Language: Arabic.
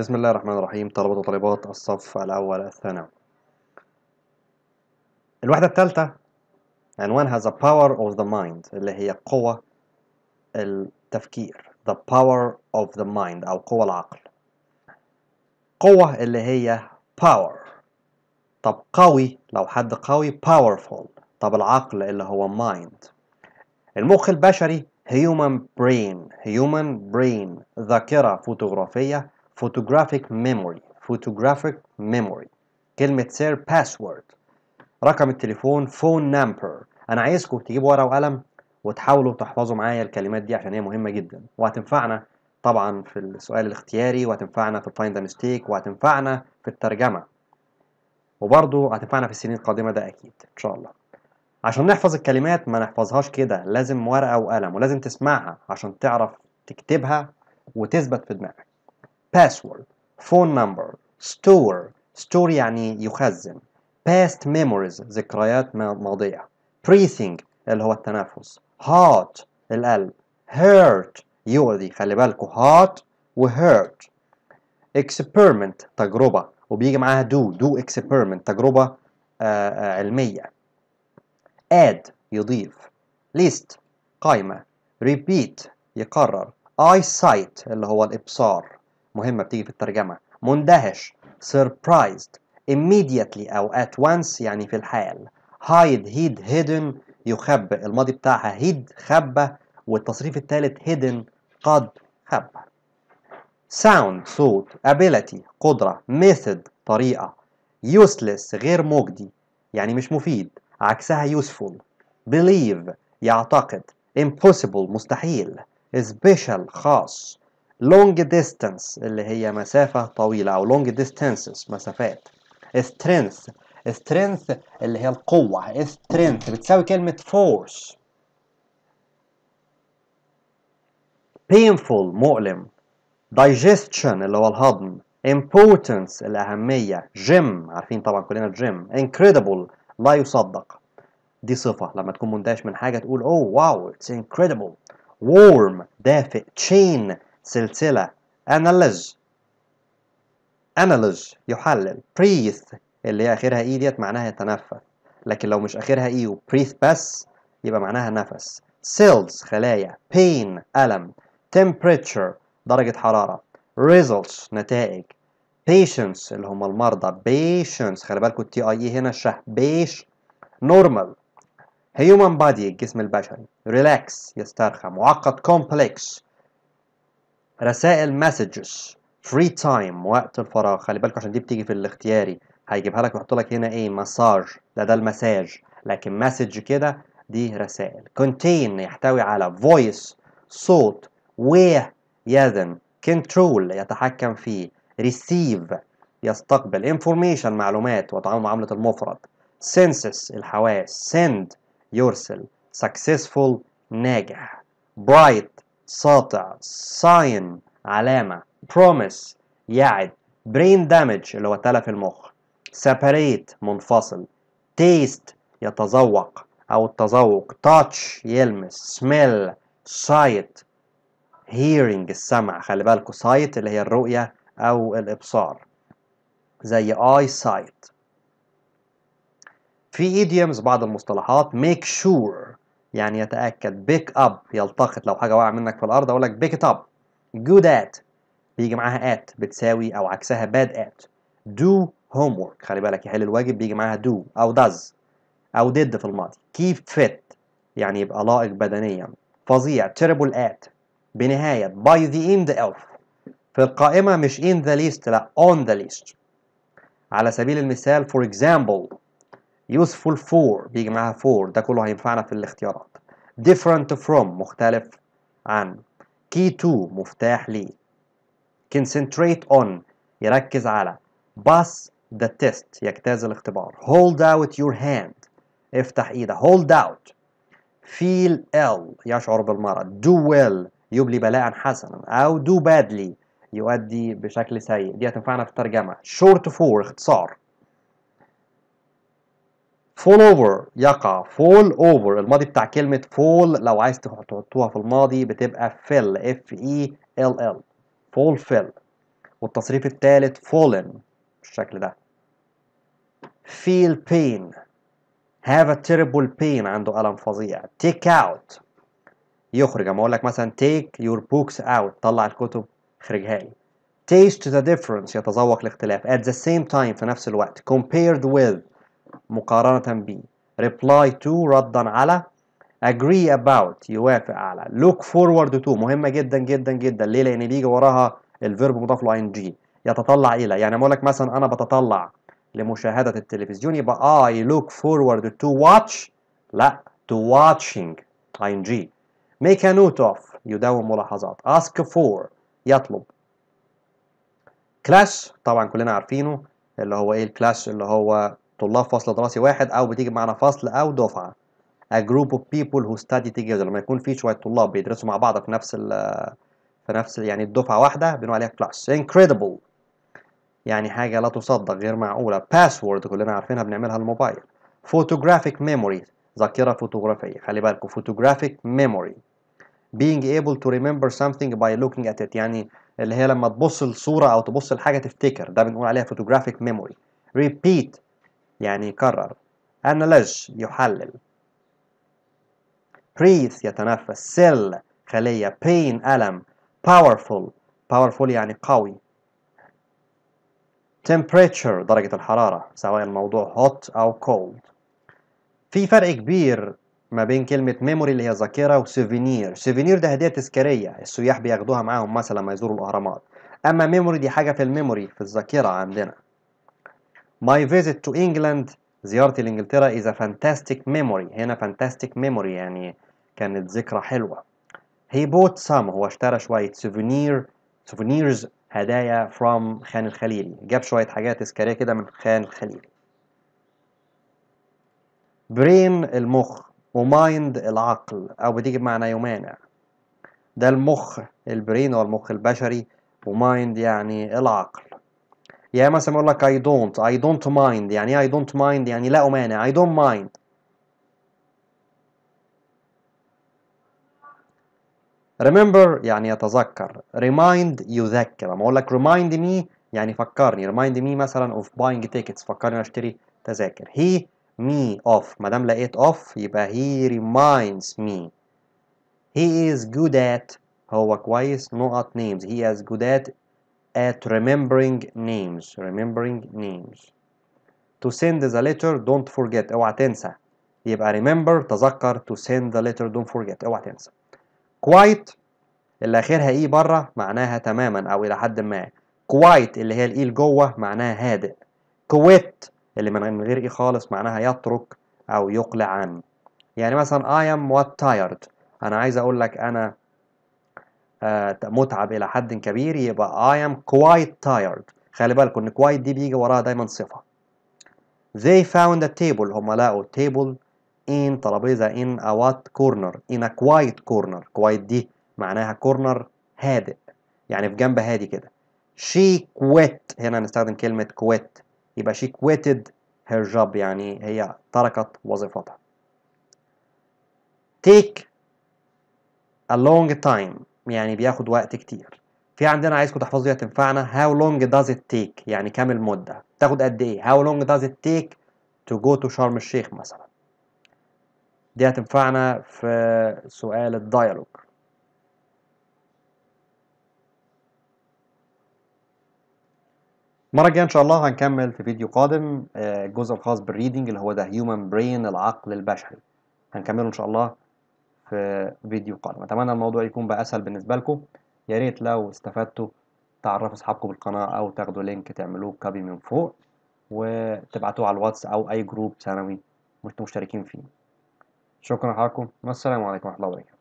بسم الله الرحمن الرحيم طلبة وطالبات الصف الأول الثانوي الوحدة الثالثة عنوانها The Power of the Mind اللي هي قوة التفكير The Power of the Mind أو قوة العقل قوة اللي هي Power طب قوي لو حد قوي Powerful طب العقل اللي هو Mind المخ البشري Human Brain Human Brain ذاكرة فوتوغرافية photographic memory photographic memory كلمة سير password رقم التليفون phone number أنا عايزكم تجيبوا ورقة وقلم وتحاولوا تحفظوا معايا الكلمات دي عشان هي مهمة جدا وهتنفعنا طبعا في السؤال الاختياري وهتنفعنا في الفايند ميستيك وهتنفعنا في الترجمة وبرضه هتنفعنا في السنين القادمة ده أكيد إن شاء الله عشان نحفظ الكلمات ما نحفظهاش كده لازم ورقة وقلم ولازم تسمعها عشان تعرف تكتبها وتثبت في دماغك password phone number store store يعني يخزن past memories ذكريات ماضية breathing اللي هو التنفس heart القلب hurt يؤذي خلي بالكوا heart و hurt experiment تجربة وبيجي معاها do do experiment تجربة آآ علمية add يضيف list قائمة repeat يقرر eyesight اللي هو الإبصار مهمه بتيجي في الترجمه مندهش surprised immediately او at once يعني في الحال hide hid hidden يخبى الماضي بتاعها hid خبى والتصريف الثالث hidden قد خبى sound صوت ability قدرة method طريقة useless غير مجدي يعني مش مفيد عكسها useful believe يعتقد impossible مستحيل special خاص long distance اللي هي مسافة طويلة أو لونج ديستانسز مسافات strength strength اللي هي القوة strength بتساوي كلمة force painful مؤلم digestion اللي هو الهضم importance الأهمية gym عارفين طبعا كلنا gym incredible لا يصدق دي صفة لما تكون مندهش من حاجة تقول اوه واو اتس incredible warm دافئ chain سلسلة analyze analyze يحلل breathe اللي هي آخرها إي e ديت معناها يتنفس لكن لو مش آخرها إي e وبريث بس يبقى معناها نفس cells خلايا pain ألم temperature درجة حرارة results نتائج patients اللي هم المرضى patients خلي بالكوا التي اي اي e هنا الشح بيش normal human body الجسم البشري relax يسترخى معقد complex رسائل مسجز فري تايم وقت الفراغ خلي بالكوا عشان دي بتيجي في الاختياري هيجيبها لك ويحط لك هنا ايه مساج ده ده المساج لكن مسج كده دي رسائل كونتين يحتوي على فويس صوت يذن كنترول يتحكم فيه ريسيف يستقبل انفورميشن معلومات وتعامل معاملة المفرد سنسس الحواس send يرسل successful ناجح bright ساطع ساين علامة promise يعد brain damage اللي هو تلف المخ separate منفصل taste يتذوق أو التذوق touch يلمس smell sight hearing السمع خلي بالكوا sight اللي هي الرؤية أو الإبصار زي eye sight في idioms بعض المصطلحات make sure يعني يتاكد بيك اب يلتقط لو حاجه واقعه منك في الارض اقول لك بيك ات اب جود ات بيجي معاها ات بتساوي او عكسها باد ات دو هوم ورك خلي بالك يحل الواجب بيجي معاها دو او داز او ديد في الماضي كيف فيت يعني يبقى لائق بدنيا فظيع تيربل ات بنهايه باي ذا اند اوف في القائمه مش in the ليست لا on the ليست على سبيل المثال فور اكزامبل useful for بيجي معاها for ده كله هينفعنا في الاختيارات different from مختلف عن key to مفتاح ليه concentrate on يركز على pass the test يجتاز الاختبار hold out your hand افتح ايدك hold out feel ill يشعر بالمرض do well يبلي بلاء حسنا او do badly يؤدي بشكل سيء دي هتنفعنا في الترجمه short for اختصار فول اوفر يقع فول اوفر الماضي بتاع كلمه فول لو عايز تحطوها في الماضي بتبقى فيل اف اي ال ال فول فيل والتصريف الثالث فولن بالشكل ده feel pain have a terrible pain عنده ألم فظيع take out يخرج اما اقول لك مثلا take your books out طلع الكتب اخرجها لي taste the difference يتذوق الاختلاف at the same time في نفس الوقت compared with مقارنة ب reply to ردا على agree about يوافق على look forward to مهمة جدا جدا جدا ليه؟ لأن بيجي وراها الفيرب مضاف له ing يتطلع إلى يعني أقول لك مثلا أنا بتطلع لمشاهدة التلفزيون يبقى I look forward to watch لا to watching ing make a note of يداوم ملاحظات ask for يطلب class طبعا كلنا عارفينه اللي هو ايه الكلاس اللي هو طلاب فصل دراسي واحد او بتيجي معانا فصل او دفعه a group of people who study together لما يكون في شويه طلاب بيدرسوا مع بعض في نفس ال في نفس يعني الدفعه واحده بنقول عليها كلاس incredible يعني حاجه لا تصدق غير معقوله باسورد كلنا عارفينها بنعملها الموبايل photographic memory ذاكره فوتوغرافيه خلي بالكم photographic memory being able to remember something by looking at it يعني اللي هي لما تبص الصورة أو تبص الحاجة تفتكر ده بنقول عليها photographic memory repeat يعني يكرر analyze يحلل breathe يتنفس cell خلية pain ألم powerful powerful يعني قوي temperature درجة الحرارة سواء الموضوع hot أو cold في فرق كبير ما بين كلمة ميموري اللي هي ذاكرة souvenir souvenir ده هدية تذكارية السياح بياخدوها معاهم مثلا لما يزوروا الأهرامات أما ميموري دي حاجة في الميموري في الذاكرة عندنا My visit to England زيارتي لإنجلترا is a fantastic memory هنا fantastic memory يعني كانت ذكرى حلوة He bought some هو اشترى شوية souvenir souvenirs هدايا from خان الخليلي جاب شوية حاجات تذكارية كده من خان الخليلي برين المخ ومايند العقل أو بتيجي بمعنى يمانع ده المخ البرين هو المخ البشري ومايند يعني العقل يا يعني مثلا يقول لك I don't I don't mind يعني ايه I don't mind يعني لا أمانع I don't mind remember يعني يتذكر remind يذكر اما اقول لك remind me يعني فكرني remind me مثلا of buying tickets فكرني اشتري تذاكر he me of ما دام لقيت of يبقى he reminds me he is good at هو كويس نقط names he is good at at remembering names remembering names to send the letter don't forget اوعى تنسى يبقى remember تذكر to send the letter don't forget اوعى تنسى quite اللي اخرها اي e بره معناها تماما او الى حد ما quite اللي هي الاي جوه معناها هادئ quit اللي من غير اي e خالص معناها يترك او يقلع عن يعني مثلا I am what tired انا عايز اقول لك انا آه، متعب الى حد كبير يبقى I am quite tired خلي بالك ان quite دي بيجي وراها دايما صفه they found a table هم لقوا table in ترابيزه in a what corner in a quiet corner quiet دي معناها corner هادئ يعني في جنب هادي كده she quit هنا نستخدم كلمه quit يبقى she quitted her job يعني هي تركت وظيفتها take a long time يعني بياخد وقت كتير في عندنا عايزكم تحفظوا دي هتنفعنا how long does it take يعني كام المدة تاخد قد ايه how long does it take to go to شرم الشيخ مثلا دي هتنفعنا في سؤال الديالوج المرة الجاية إن شاء الله هنكمل في فيديو قادم آه، الجزء الخاص بالريدنج اللي هو ده هيومن برين العقل البشري هنكمله إن شاء الله في فيديو قادم اتمنى الموضوع يكون بقى اسهل بالنسبه لكم يا ريت لو استفدتوا تعرفوا اصحابكم بالقناه او تاخدوا لينك تعملوه كابي من فوق وتبعتوه على الواتس او اي جروب ثانوي مش مشتركين فيه شكرا لحضراتكم والسلام عليكم ورحمه الله وبركاته